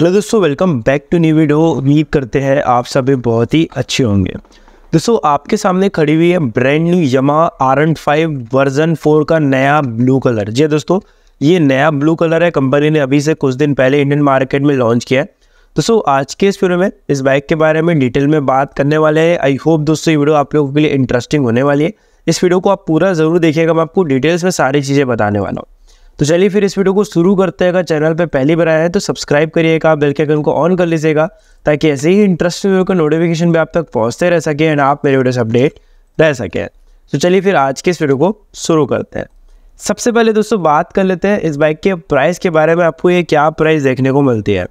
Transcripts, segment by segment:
hello दोस्तों welcome back to new video उम्मीद करते हैं आप सभी बहुत ही अच्छे होंगे दोस्तों आपके सामने खड़ी हुई है brand new Yamaha R and five version four का नया ब्लू कलर जी दोस्तों ये नया ब्लू कलर है कंपनी ने अभी से कुछ दिन पहले इंडियन मार्केट में लॉन्च किया है दोस्तों आज के इस वीडियो में इस बाइक के बारे में डिटेल में बात करने वाले हैं आई होप दोस्तों ये वीडियो आप लोगों के लिए इंटरेस्टिंग होने वाली है इस वीडियो को आप पूरा ज़रूर देखिएगा मैं आपको डिटेल्स में सारी चीज़ें बताने वाला हूँ तो चलिए फिर इस वीडियो को शुरू करते हैं अगर चैनल पर पहली बार आए हैं तो सब्सक्राइब करिएगा बेल के आइकन को ऑन कर लीजिएगा ताकि ऐसे ही इंटरेस्टिंग वीडियो का नोटिफिकेशन भी आप तक पहुँचते रह सके एंड आप मेरे वीडियो से अपडेट रह सकें तो चलिए फिर आज के इस वीडियो को शुरू करते हैं सबसे पहले दोस्तों बात कर लेते हैं इस बाइक के प्राइस के बारे में आपको ये क्या प्राइस देखने को मिलती है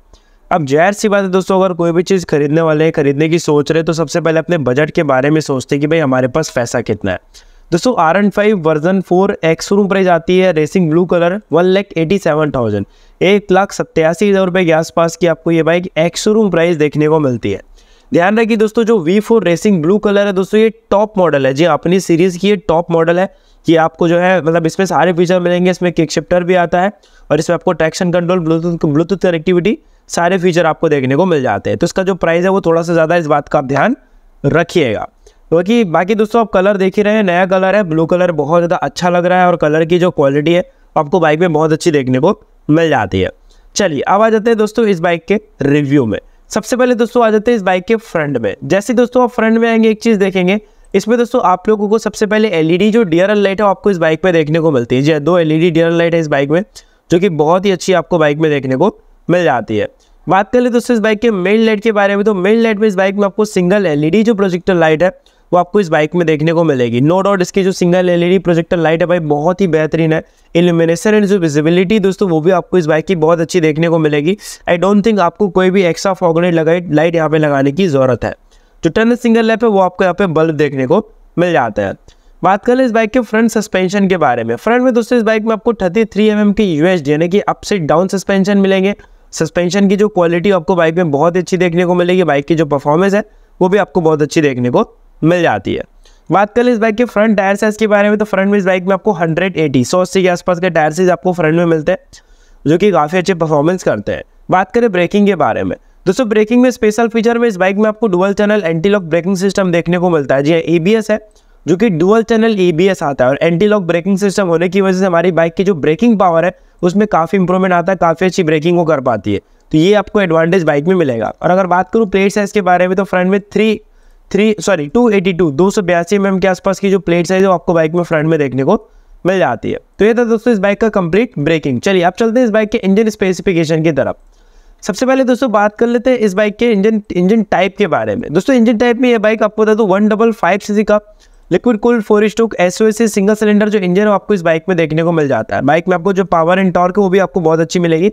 अब जहर सी बात है दोस्तों अगर कोई भी चीज़ खरीदने वाले हैं खरीदने की सोच रहे हैं तो सबसे पहले अपने बजट के बारे में सोचते हैं कि भाई हमारे पास पैसा कितना है दोस्तों R N five version four ex room price आती है racing blue colour one lakh eighty seven thousand एक लाख सत्तासी हज़ार रुपये के आसपास की आपको ये बाइक एक्स रूम प्राइस देखने को मिलती है ध्यान रखिए दोस्तों जो V four racing blue colour है दोस्तों ये टॉप मॉडल है जी अपनी सीरीज़ की ये टॉप मॉडल है कि आपको जो है मतलब इसमें सारे फीचर मिलेंगे इसमें किक शिफ्टर भी आता है और इसमें आपको traction control Bluetooth Bluetooth connectivity सारे फीचर आपको देखने को मिल जाते हैं तो इसका जो प्राइस है वो थोड़ा सा ज़्यादा इस बात का आप ध्यान रखिएगा क्योंकि तो बाकी दोस्तों आप कलर देख ही रहे हैं नया कलर है ब्लू कलर बहुत ज़्यादा अच्छा लग रहा है और कलर की जो क्वालिटी है आपको बाइक में बहुत अच्छी देखने को मिल जाती है चलिए अब आ जाते हैं दोस्तों इस बाइक के रिव्यू में सबसे पहले दोस्तों आ जाते हैं इस बाइक के फ्रंट में जैसे दोस्तों आप फ्रंट में आएंगे एक चीज़ देखेंगे इसमें दोस्तों आप लोगों को सबसे पहले एलईडी e जो डियर लाइट है आपको इस बाइक में देखने को मिलती है जी हाँ, दो एलईडी ई लाइट है इस बाइक में जो कि बहुत ही अच्छी आपको बाइक में देखने को मिल जाती है बात कर ले दोस्तों इस बाइक के मेन लाइट के बारे में तो मेन लाइट में इस बाइक में आपको सिंगल एलईडी e जो प्रोजेक्टर लाइट है वो आपको इस बाइक में देखने को मिलेगी नो डाउट इसकी जो सिंगल एलईडी प्रोजेक्टर लाइट है भाई बहुत ही बेहतरीन है इल्यूमिनेशन एंड जो विजिबिलिटी दोस्तों वो भी आपको इस बाइक की बहुत अच्छी देखने को मिलेगी आई डोंट थिंक आपको कोई भी एक्स्ट्रा फॉगनेट लगाई लाइट यहाँ पे लगाने की ज़रूरत है जो टर्न सिंगल लैप है वो आपको यहाँ पे बल्ब देखने को मिल जाता है बात कर ले इस बाइक के फ्रंट सस्पेंशन के बारे में फ्रंट में दोस्तों इस बाइक में आपको थर्टी थ्री एम एम के यू एच यानी कि अपसे डाउन सस्पेंशन मिलेंगे सस्पेंशन की जो क्वालिटी आपको बाइक में बहुत अच्छी देखने को मिलेगी बाइक की जो परफॉर्मेंस है वो भी आपको बहुत अच्छी देखने को मिल जाती है बात करें इस बाइक के फ्रंट टायर साइज के बारे में तो फ्रंट में इस बाइक में आपको 180 एटी सौ अस्सी के आसपास के टायर साइज आपको फ्रंट में मिलते हैं जो कि काफ़ी अच्छे परफॉर्मेंस करते हैं बात करें ब्रेकिंग के बारे में दोस्तों ब्रेकिंग में स्पेशल फीचर में इस बाइक में आपको dual channel anti lock braking system देखने को मिलता है जी ए हाँ, बी है जो कि डुअल चैनल ए आता है और एंटी लॉक ब्रेकिंग सिस्टम होने की वजह से हमारी बाइक की जो ब्रेकिंग पावर है उसमें काफ़ी इंप्रूवमेंट आता है काफ़ी अच्छी ब्रेकिंग वो कर पाती है तो ये आपको एडवांटेज बाइक में मिलेगा और अगर बात करूँ प्लेट साइज़ के बारे में तो फ्रंट में three three sorry two eighty two दो सौ बयासी एम एम के आसपास की जो साइज है वो आपको बाइक में फ्रंट में देखने को मिल जाती है तो ये था दोस्तों इस बाइक का कंप्लीट ब्रेकिंग चलिए आप चलते हैं इस बाइक के इंजन स्पेसिफिकेशन की तरफ सबसे पहले दोस्तों बात कर लेते हैं इस बाइक के इंजन इंजन टाइप के बारे में दोस्तों इंजन टाइप में यह बाइक आपको बता दो one double five C C का liquid cool four stroke S O single cylinder जो इंजन है आपको इस बाइक में देखने को मिल जाता है बाइक में आपको जो पावर एंड टॉर्क है वो भी आपको बहुत अच्छी मिलेगी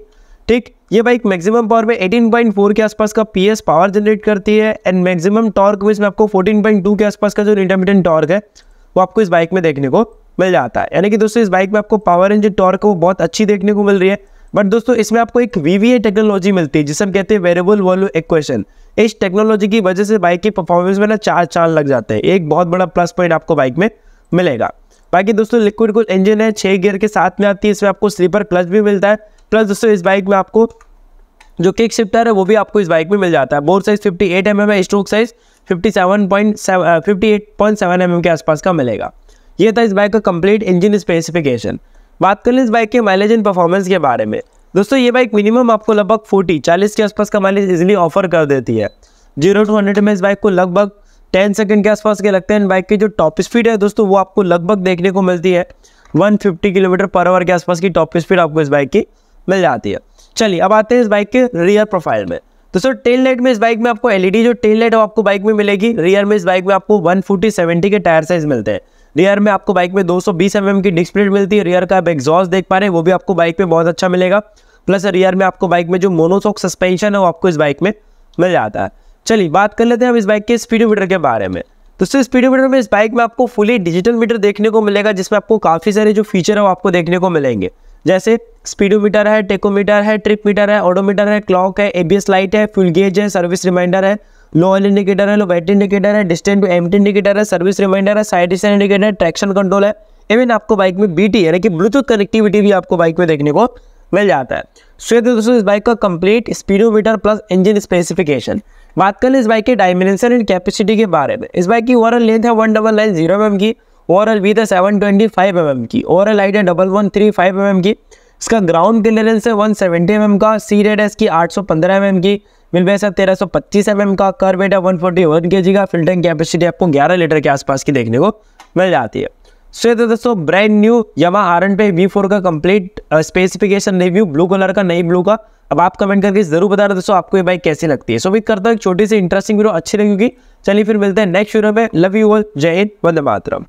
ठीक ये बाइक मैक्सिमम पावर में 18.4 के आसपास का पीएस पावर जनरेट करती है एंड मैक्सिमम टॉर्क में इसमें आपको 14.2 के आसपास का जो इंटरमीडियंट टॉर्क है वो आपको इस बाइक में देखने को मिल जाता है यानी कि दोस्तों इस बाइक में आपको पावर इंजन टॉर्क है वो बहुत अच्छी देखने को मिल रही है बट दोस्तों इसमें आपको एक वीवीए टेक्नोलॉजी मिलती है जिसे हम कहते हैं वेरेबल वॉल्यू इक्वेशन इस टेक्नोलॉजी की वजह से बाइक की परफॉर्मेंस में ना चार चांद लग जाते हैं एक बहुत बड़ा प्लस पॉइंट आपको बाइक में मिलेगा बाकी दोस्तों लिक्विड कुल इंजन है छः गियर के साथ में आती है इसमें आपको स्लीपर क्लच भी मिलता है प्लस दोस्तों इस बाइक में आपको जो किक शिफ्टर है वो भी आपको इस बाइक में मिल जाता है bore size fifty eight M है stroke size fifty fifty seven point eight point seven M के आसपास का मिलेगा ये था इस बाइक का कंप्लीट इंजन स्पेसिफिकेशन बात कर लें इस बाइक के माइलेज एंड परफॉर्मेंस के बारे में दोस्तों ये बाइक मिनिमम आपको लगभग फोर्टी चालीस के आसपास का माइलेज इजिली ऑफर कर देती है जीरो टू हंड्रेड में इस बाइक को लगभग टेन सेकंड के आसपास के लगते हैं बाइक की जो टॉप स्पीड है दोस्तों वो आपको लगभग देखने को मिलती है वन किलोमीटर पर आवर के आसपास की टॉप स्पीड आपको इस बाइक की मिल जाती है चलिए अब आते हैं इस बाइक के रियर प्रोफाइल में तो सर टेल लाइट में इस बाइक में आपको एलईडी जो टेल लाइट आपको बाइक में मिलेगी रियर में इस बाइक में आपको वन फोर्टी के टायर साइज मिलते हैं रियर में आपको बाइक में 220 mm की डिस्क प्लेट मिलती है रियर का आप एग्जॉस्ट देख पा रहे हैं वो भी आपको बाइक में बहुत अच्छा मिलेगा प्लस रियर में आपको बाइक में जो मोनोसॉक सस्पेंशन है वो आपको इस बाइक में मिल जाता है चलिए बात कर लेते हैं हम इस बाइक के स्पीडोमीटर के बारे में तो सर स्पीडोमीटर में इस बाइक में आपको फुली डिजिटल मीटर देखने को मिलेगा जिसमें आपको काफ़ी सारे जो फीचर है वो आपको देखने को मिलेंगे जैसे स्पीडोमीटर है टेकोमीटर है ट्रिप मीटर है ऑडोमीटर है क्लॉक है एबीएस लाइट है फुल गेज है सर्विस रिमाइंडर है लो ऑयल इंडिकेटर है लो वेट इंडिकेटर है डिस्टेंस टू एम इंडिकेटर है सर्विस रिमाइंडर है साइड डिस्टेंस इंडिकेटर है ट्रैक्शन कंट्रोल है इवन आपको बाइक में बी यानी कि ब्लूटूथ कनेक्टिविटी भी आपको बाइक में देखने को मिल जाता है सो दोस्तों इस बाइक का complete speedometer plus engine specification बात करें इस बाइक के डायमेंशन एंड कैपेसिटी के बारे में इस बाइक की ओवरऑल लेंथ है one double nine zero M की ओवरऑल विथ था seven twenty five M M की ओवरऑल हाइट है double one three five M M की इसका ग्राउंड क्लियरेंस है वन सेवेंटी एम एम का सी रेड है इसकी आठ सौ पंद्रह एम एम की मिल बेस है तेरह सौ पच्चीस एम एम का कर वेट है वन फोर्टी वन के जी का फिल्टरिंग कैपेसिटी आपको ग्यारह लीटर के आसपास की देखने को मिल जाती है सो ये तो दोस्तों brand new Yamaha R N पे वी फोर का complete specification review blue colour का नई ब्लू का अब आप कमेंट करके जरूर बता रहे दोस्तों आपको ये बाइक कैसी लगती है सो भी करता हूँ छोटी सी इंटरेस्टिंग वीडियो अच्छी लगेगी चलिए फिर मिलते हैं नेक्स्ट वीडियो में लव यू ऑल जय हिंद वंदे मातरम